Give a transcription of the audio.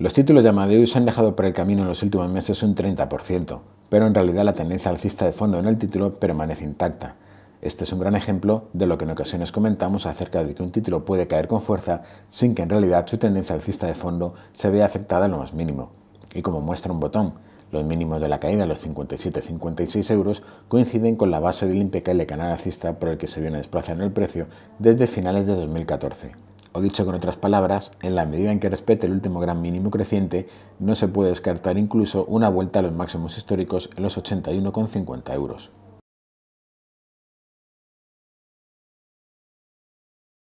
Los títulos de Amadeus han dejado por el camino en los últimos meses un 30%, pero en realidad la tendencia alcista de fondo en el título permanece intacta. Este es un gran ejemplo de lo que en ocasiones comentamos acerca de que un título puede caer con fuerza sin que en realidad su tendencia alcista de fondo se vea afectada a lo más mínimo. Y como muestra un botón, los mínimos de la caída, los 57,56 euros, coinciden con la base del de canal alcista por el que se viene desplazando el precio desde finales de 2014. O dicho con otras palabras, en la medida en que respete el último gran mínimo creciente, no se puede descartar incluso una vuelta a los máximos históricos en los 81,50 euros.